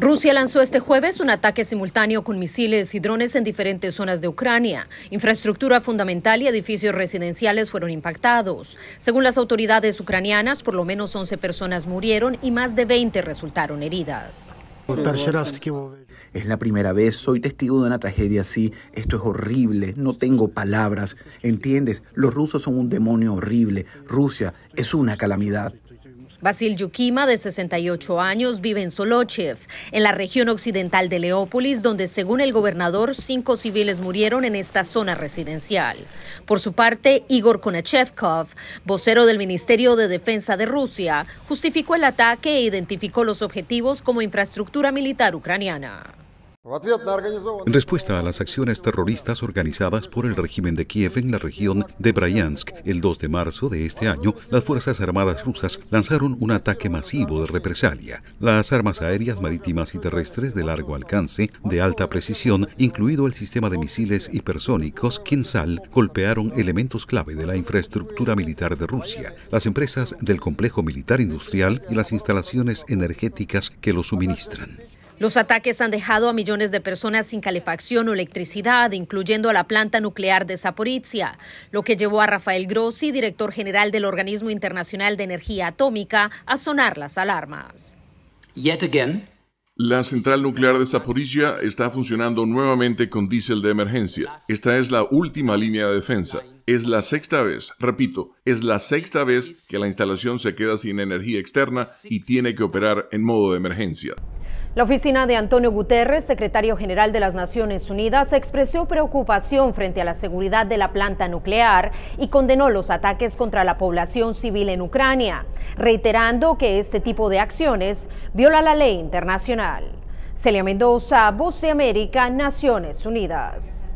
Rusia lanzó este jueves un ataque simultáneo con misiles y drones en diferentes zonas de Ucrania. Infraestructura fundamental y edificios residenciales fueron impactados. Según las autoridades ucranianas, por lo menos 11 personas murieron y más de 20 resultaron heridas. Es la primera vez, soy testigo de una tragedia así, esto es horrible, no tengo palabras, ¿entiendes? Los rusos son un demonio horrible, Rusia es una calamidad. Basil Yukima, de 68 años, vive en Solochev, en la región occidental de Leópolis, donde, según el gobernador, cinco civiles murieron en esta zona residencial. Por su parte, Igor Konachevkov, vocero del Ministerio de Defensa de Rusia, justificó el ataque e identificó los objetivos como infraestructura militar ucraniana. En respuesta a las acciones terroristas organizadas por el régimen de Kiev en la región de Bryansk, el 2 de marzo de este año, las Fuerzas Armadas rusas lanzaron un ataque masivo de represalia. Las armas aéreas, marítimas y terrestres de largo alcance, de alta precisión, incluido el sistema de misiles hipersónicos Kinsal, golpearon elementos clave de la infraestructura militar de Rusia, las empresas del complejo militar industrial y las instalaciones energéticas que lo suministran. Los ataques han dejado a millones de personas sin calefacción o electricidad, incluyendo a la planta nuclear de Saporizia, lo que llevó a Rafael Grossi, director general del Organismo Internacional de Energía Atómica, a sonar las alarmas. la central nuclear de Saporizia está funcionando nuevamente con diésel de emergencia. Esta es la última línea de defensa. Es la sexta vez, repito, es la sexta vez que la instalación se queda sin energía externa y tiene que operar en modo de emergencia. La oficina de Antonio Guterres, secretario general de las Naciones Unidas, expresó preocupación frente a la seguridad de la planta nuclear y condenó los ataques contra la población civil en Ucrania, reiterando que este tipo de acciones viola la ley internacional. Celia Mendoza, Voz de América, Naciones Unidas.